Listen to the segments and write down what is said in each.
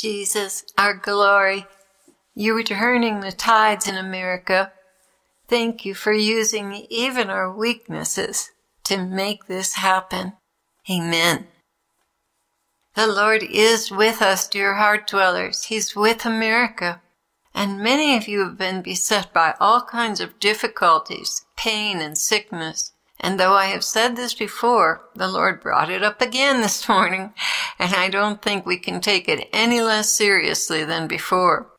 Jesus, our glory. You're turning the tides in America. Thank you for using even our weaknesses to make this happen. Amen. The Lord is with us, dear heart dwellers. He's with America. And many of you have been beset by all kinds of difficulties, pain, and sickness. And though I have said this before, the Lord brought it up again this morning, and I don't think we can take it any less seriously than before.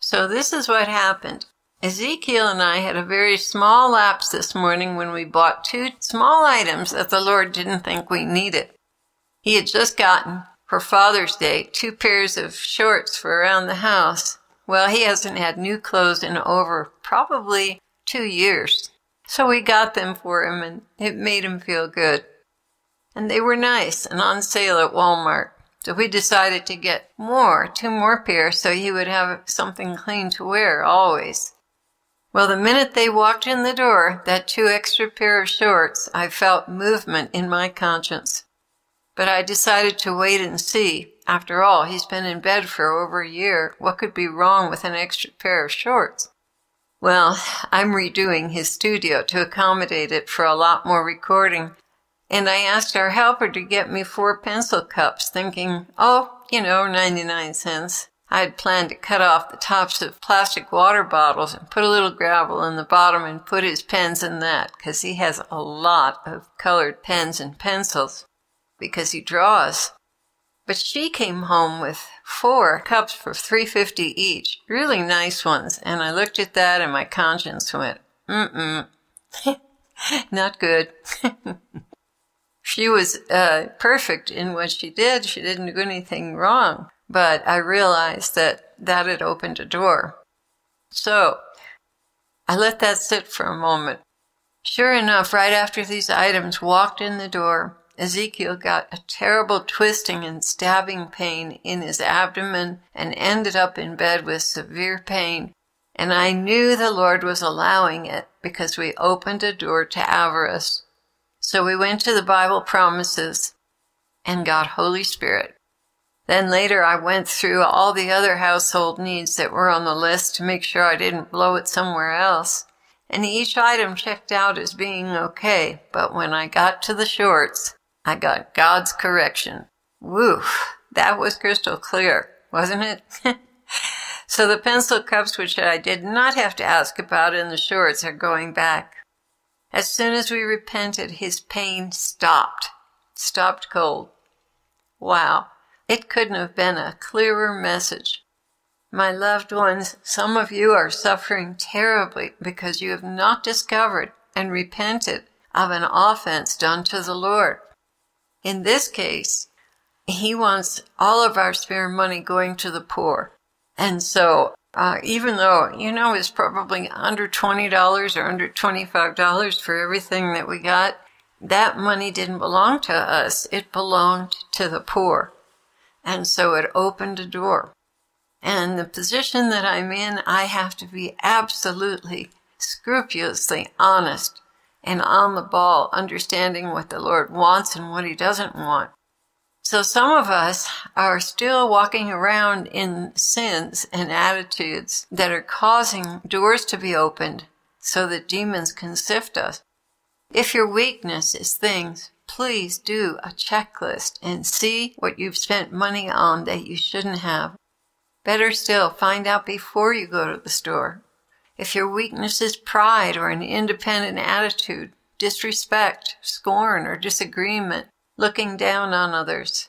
So this is what happened. Ezekiel and I had a very small lapse this morning when we bought two small items that the Lord didn't think we needed. He had just gotten, for Father's Day, two pairs of shorts for around the house. Well, he hasn't had new clothes in over probably two years. So we got them for him, and it made him feel good. And they were nice and on sale at Walmart. So we decided to get more, two more pairs, so he would have something clean to wear always. Well, the minute they walked in the door, that two extra pair of shorts, I felt movement in my conscience. But I decided to wait and see. After all, he's been in bed for over a year. What could be wrong with an extra pair of shorts? Well, I'm redoing his studio to accommodate it for a lot more recording. And I asked our helper to get me four pencil cups, thinking, oh, you know, 99 cents. I would planned to cut off the tops of plastic water bottles and put a little gravel in the bottom and put his pens in that, 'cause he has a lot of colored pens and pencils because he draws. But she came home with four cups for 350 each, really nice ones. And I looked at that and my conscience went, mm-mm, not good. she was uh, perfect in what she did. She didn't do anything wrong. But I realized that that had opened a door. So I let that sit for a moment. Sure enough, right after these items walked in the door, Ezekiel got a terrible twisting and stabbing pain in his abdomen and ended up in bed with severe pain. And I knew the Lord was allowing it because we opened a door to avarice. So we went to the Bible promises and got Holy Spirit. Then later, I went through all the other household needs that were on the list to make sure I didn't blow it somewhere else. And each item checked out as being okay, but when I got to the shorts, I got God's correction. Whew! that was crystal clear, wasn't it? so the pencil cups, which I did not have to ask about in the shorts, are going back. As soon as we repented, his pain stopped, stopped cold. Wow, it couldn't have been a clearer message. My loved ones, some of you are suffering terribly because you have not discovered and repented of an offense done to the Lord. In this case, he wants all of our spare money going to the poor. And so, uh, even though, you know, it's probably under $20 or under $25 for everything that we got, that money didn't belong to us. It belonged to the poor. And so it opened a door. And the position that I'm in, I have to be absolutely scrupulously honest and on the ball, understanding what the Lord wants and what He doesn't want. So some of us are still walking around in sins and attitudes that are causing doors to be opened so that demons can sift us. If your weakness is things, please do a checklist and see what you've spent money on that you shouldn't have. Better still, find out before you go to the store if your weakness is pride or an independent attitude, disrespect, scorn, or disagreement, looking down on others,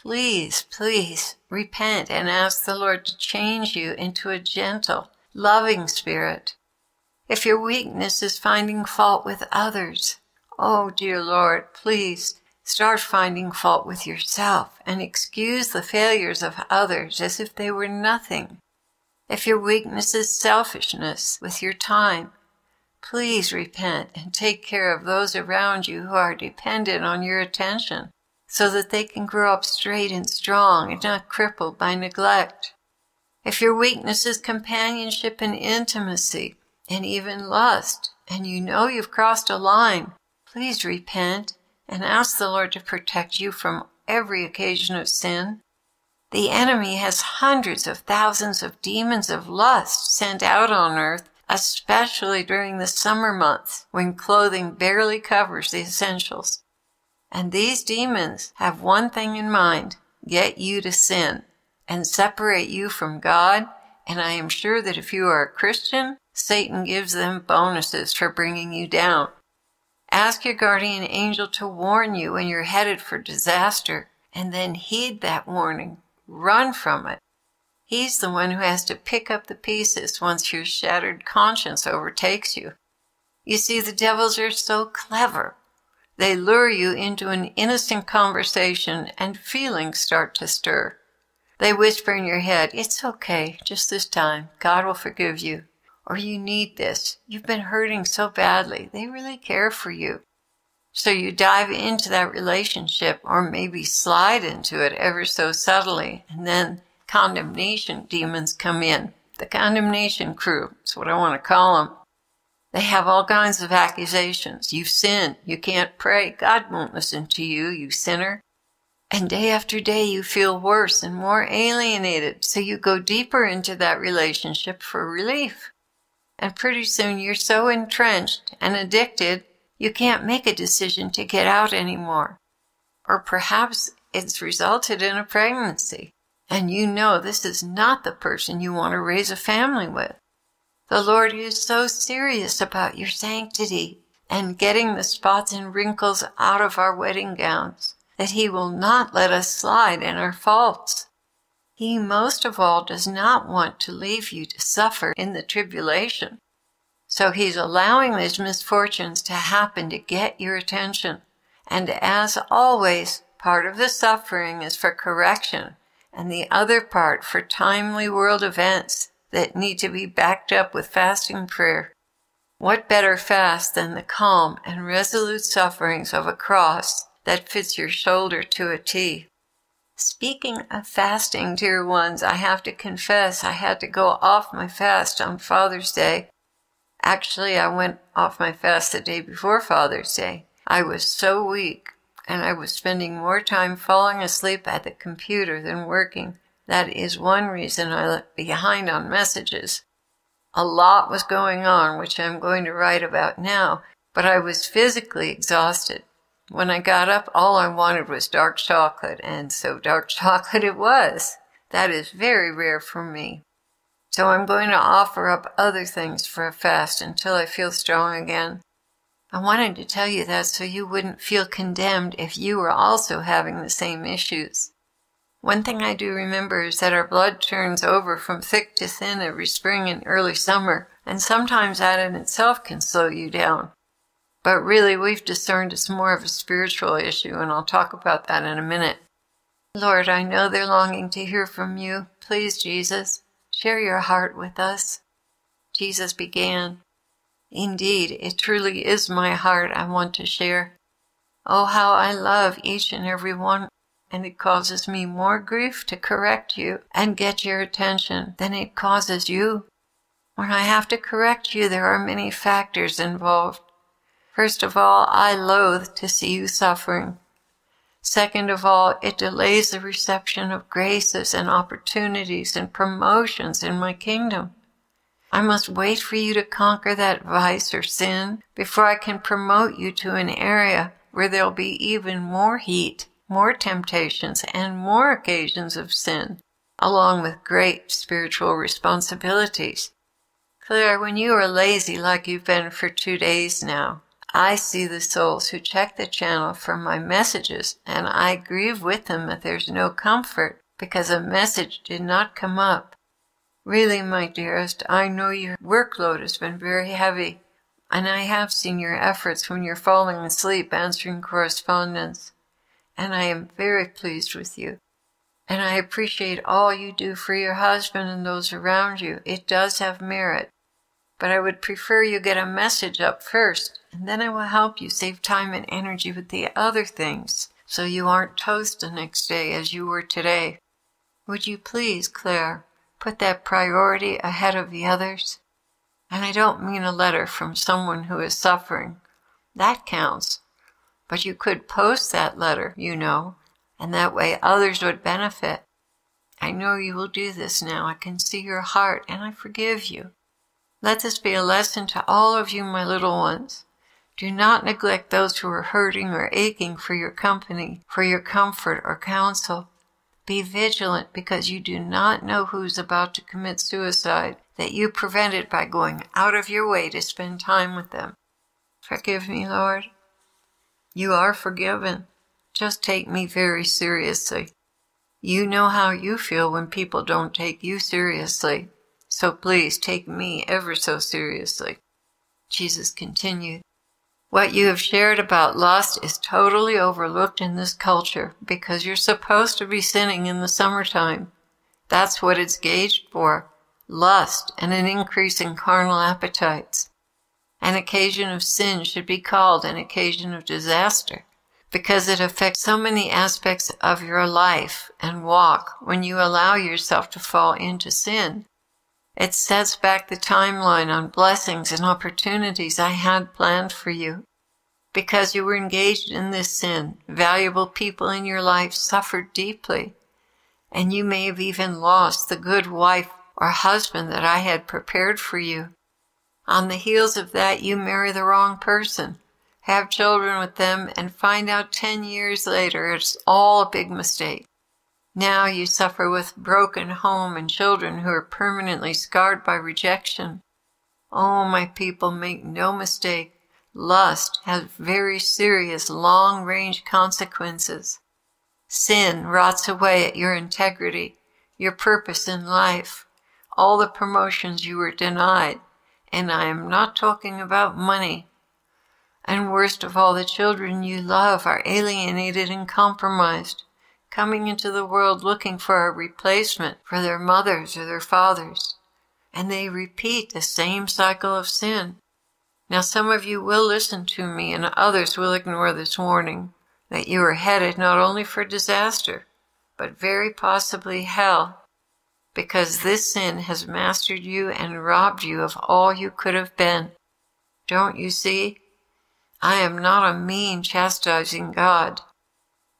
please, please repent and ask the Lord to change you into a gentle, loving spirit. If your weakness is finding fault with others, oh dear Lord, please start finding fault with yourself and excuse the failures of others as if they were nothing. If your weakness is selfishness with your time, please repent and take care of those around you who are dependent on your attention so that they can grow up straight and strong and not crippled by neglect. If your weakness is companionship and intimacy and even lust, and you know you've crossed a line, please repent and ask the Lord to protect you from every occasion of sin the enemy has hundreds of thousands of demons of lust sent out on earth, especially during the summer months when clothing barely covers the essentials. And these demons have one thing in mind get you to sin and separate you from God. And I am sure that if you are a Christian, Satan gives them bonuses for bringing you down. Ask your guardian angel to warn you when you're headed for disaster, and then heed that warning Run from it. He's the one who has to pick up the pieces once your shattered conscience overtakes you. You see, the devils are so clever. They lure you into an innocent conversation and feelings start to stir. They whisper in your head, It's okay, just this time. God will forgive you. Or you need this. You've been hurting so badly. They really care for you. So you dive into that relationship or maybe slide into it ever so subtly, and then condemnation demons come in. The condemnation crew is what I want to call them. They have all kinds of accusations. You've sinned. You can't pray. God won't listen to you, you sinner. And day after day, you feel worse and more alienated. So you go deeper into that relationship for relief. And pretty soon, you're so entrenched and addicted you can't make a decision to get out anymore. Or perhaps it's resulted in a pregnancy, and you know this is not the person you want to raise a family with. The Lord is so serious about your sanctity and getting the spots and wrinkles out of our wedding gowns that He will not let us slide in our faults. He most of all does not want to leave you to suffer in the tribulation. So he's allowing these misfortunes to happen to get your attention. And as always, part of the suffering is for correction, and the other part for timely world events that need to be backed up with fasting prayer. What better fast than the calm and resolute sufferings of a cross that fits your shoulder to a T? Speaking of fasting, dear ones, I have to confess I had to go off my fast on Father's Day Actually, I went off my fast the day before Father's Day. I was so weak, and I was spending more time falling asleep at the computer than working. That is one reason I left behind on messages. A lot was going on, which I'm going to write about now, but I was physically exhausted. When I got up, all I wanted was dark chocolate, and so dark chocolate it was. That is very rare for me. So I'm going to offer up other things for a fast until I feel strong again. I wanted to tell you that so you wouldn't feel condemned if you were also having the same issues. One thing I do remember is that our blood turns over from thick to thin every spring and early summer, and sometimes that in itself can slow you down. But really, we've discerned it's more of a spiritual issue, and I'll talk about that in a minute. Lord, I know they're longing to hear from you. Please, Jesus, Share your heart with us. Jesus began, Indeed, it truly is my heart I want to share. Oh, how I love each and every one, and it causes me more grief to correct you and get your attention than it causes you. When I have to correct you, there are many factors involved. First of all, I loathe to see you suffering. Second of all, it delays the reception of graces and opportunities and promotions in my kingdom. I must wait for you to conquer that vice or sin before I can promote you to an area where there'll be even more heat, more temptations, and more occasions of sin, along with great spiritual responsibilities. Claire, when you are lazy like you've been for two days now, I see the souls who check the channel for my messages, and I grieve with them that there's no comfort because a message did not come up. Really, my dearest, I know your workload has been very heavy, and I have seen your efforts when you're falling asleep answering correspondence, and I am very pleased with you. And I appreciate all you do for your husband and those around you. It does have merit but I would prefer you get a message up first, and then I will help you save time and energy with the other things, so you aren't toast the next day as you were today. Would you please, Claire, put that priority ahead of the others? And I don't mean a letter from someone who is suffering. That counts. But you could post that letter, you know, and that way others would benefit. I know you will do this now. I can see your heart, and I forgive you. Let this be a lesson to all of you, my little ones. Do not neglect those who are hurting or aching for your company, for your comfort or counsel. Be vigilant because you do not know who's about to commit suicide that you prevented by going out of your way to spend time with them. Forgive me, Lord. You are forgiven. Just take me very seriously. You know how you feel when people don't take you seriously. So please take me ever so seriously. Jesus continued, What you have shared about lust is totally overlooked in this culture because you're supposed to be sinning in the summertime. That's what it's gauged for lust and an increase in carnal appetites. An occasion of sin should be called an occasion of disaster because it affects so many aspects of your life and walk when you allow yourself to fall into sin. It sets back the timeline on blessings and opportunities I had planned for you. Because you were engaged in this sin, valuable people in your life suffered deeply, and you may have even lost the good wife or husband that I had prepared for you. On the heels of that, you marry the wrong person, have children with them, and find out 10 years later it's all a big mistake. Now you suffer with broken home and children who are permanently scarred by rejection. Oh, my people, make no mistake. Lust has very serious long-range consequences. Sin rots away at your integrity, your purpose in life, all the promotions you were denied, and I am not talking about money. And worst of all, the children you love are alienated and compromised coming into the world looking for a replacement for their mothers or their fathers, and they repeat the same cycle of sin. Now, some of you will listen to me, and others will ignore this warning that you are headed not only for disaster, but very possibly hell, because this sin has mastered you and robbed you of all you could have been. Don't you see? I am not a mean, chastising God.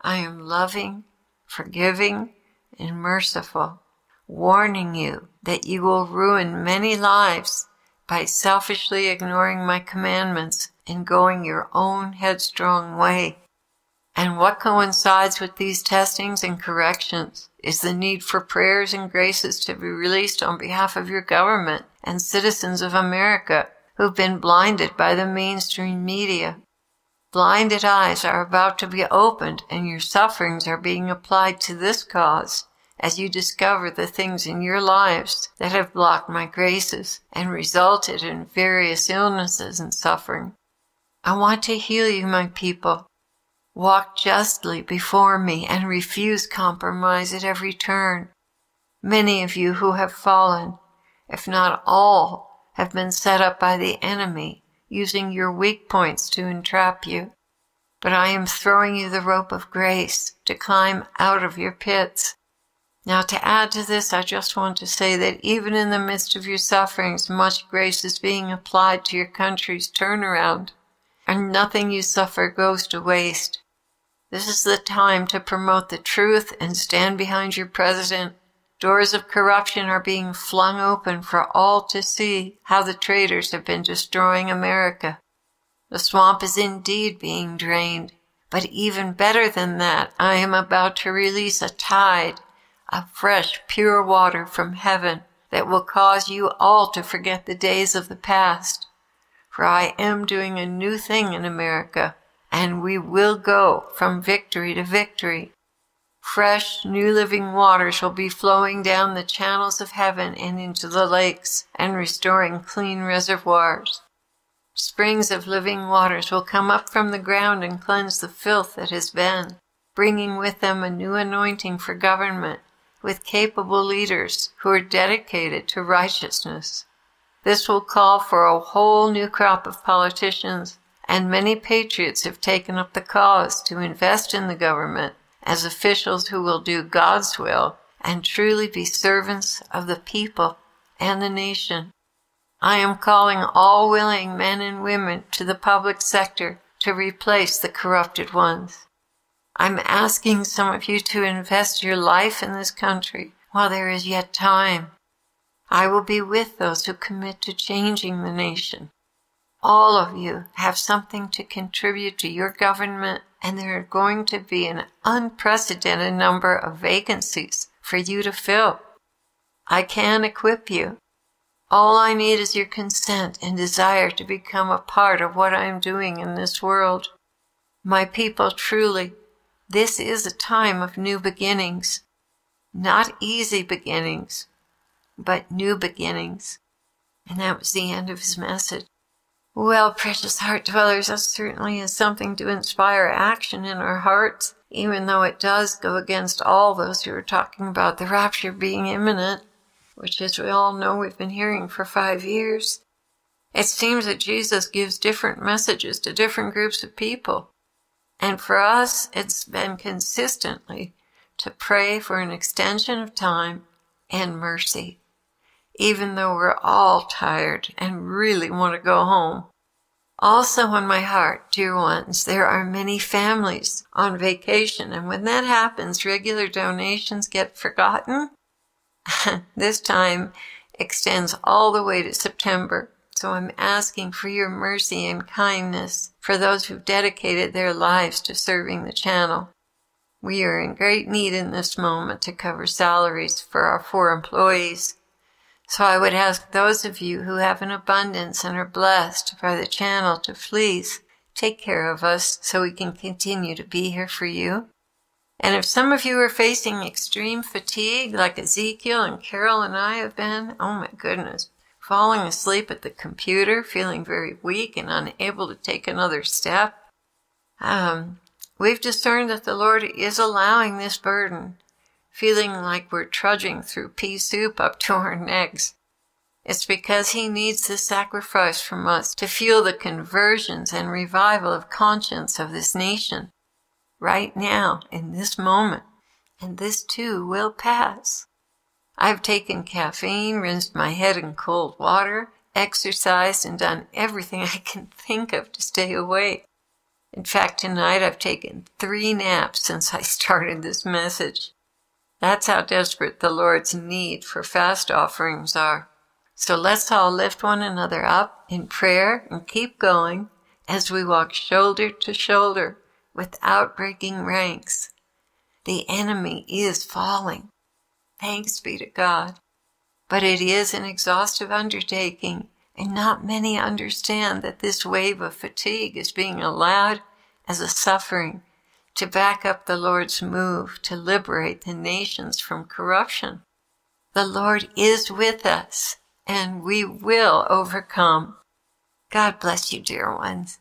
I am loving, forgiving, and merciful, warning you that you will ruin many lives by selfishly ignoring my commandments and going your own headstrong way. And what coincides with these testings and corrections is the need for prayers and graces to be released on behalf of your government and citizens of America who've been blinded by the mainstream media Blinded eyes are about to be opened, and your sufferings are being applied to this cause as you discover the things in your lives that have blocked my graces and resulted in various illnesses and suffering. I want to heal you, my people. Walk justly before me and refuse compromise at every turn. Many of you who have fallen, if not all, have been set up by the enemy using your weak points to entrap you. But I am throwing you the rope of grace to climb out of your pits. Now, to add to this, I just want to say that even in the midst of your sufferings, much grace is being applied to your country's turnaround, and nothing you suffer goes to waste. This is the time to promote the truth and stand behind your president Doors of corruption are being flung open for all to see how the traitors have been destroying America. The swamp is indeed being drained. But even better than that, I am about to release a tide of fresh, pure water from heaven that will cause you all to forget the days of the past. For I am doing a new thing in America, and we will go from victory to victory. Fresh, new living water shall be flowing down the channels of heaven and into the lakes, and restoring clean reservoirs. Springs of living waters will come up from the ground and cleanse the filth that has been, bringing with them a new anointing for government, with capable leaders who are dedicated to righteousness. This will call for a whole new crop of politicians, and many patriots have taken up the cause to invest in the government as officials who will do God's will and truly be servants of the people and the nation. I am calling all willing men and women to the public sector to replace the corrupted ones. I'm asking some of you to invest your life in this country while there is yet time. I will be with those who commit to changing the nation. All of you have something to contribute to your government and there are going to be an unprecedented number of vacancies for you to fill. I can equip you. All I need is your consent and desire to become a part of what I am doing in this world. My people, truly, this is a time of new beginnings. Not easy beginnings, but new beginnings. And that was the end of his message. Well, precious heart dwellers, that certainly is something to inspire action in our hearts, even though it does go against all those who are talking about the rapture being imminent, which, as we all know, we've been hearing for five years. It seems that Jesus gives different messages to different groups of people. And for us, it's been consistently to pray for an extension of time and mercy even though we're all tired and really want to go home. Also on my heart, dear ones, there are many families on vacation, and when that happens, regular donations get forgotten. this time extends all the way to September, so I'm asking for your mercy and kindness for those who've dedicated their lives to serving the channel. We are in great need in this moment to cover salaries for our four employees so I would ask those of you who have an abundance and are blessed by the channel to please take care of us so we can continue to be here for you. And if some of you are facing extreme fatigue, like Ezekiel and Carol and I have been, oh my goodness, falling asleep at the computer, feeling very weak and unable to take another step, um, we've discerned that the Lord is allowing this burden feeling like we're trudging through pea soup up to our necks. It's because he needs the sacrifice from us to fuel the conversions and revival of conscience of this nation, right now, in this moment, and this too will pass. I've taken caffeine, rinsed my head in cold water, exercised, and done everything I can think of to stay awake. In fact, tonight I've taken three naps since I started this message. That's how desperate the Lord's need for fast offerings are. So let's all lift one another up in prayer and keep going as we walk shoulder to shoulder without breaking ranks. The enemy is falling. Thanks be to God. But it is an exhaustive undertaking, and not many understand that this wave of fatigue is being allowed as a suffering to back up the Lord's move to liberate the nations from corruption. The Lord is with us, and we will overcome. God bless you, dear ones.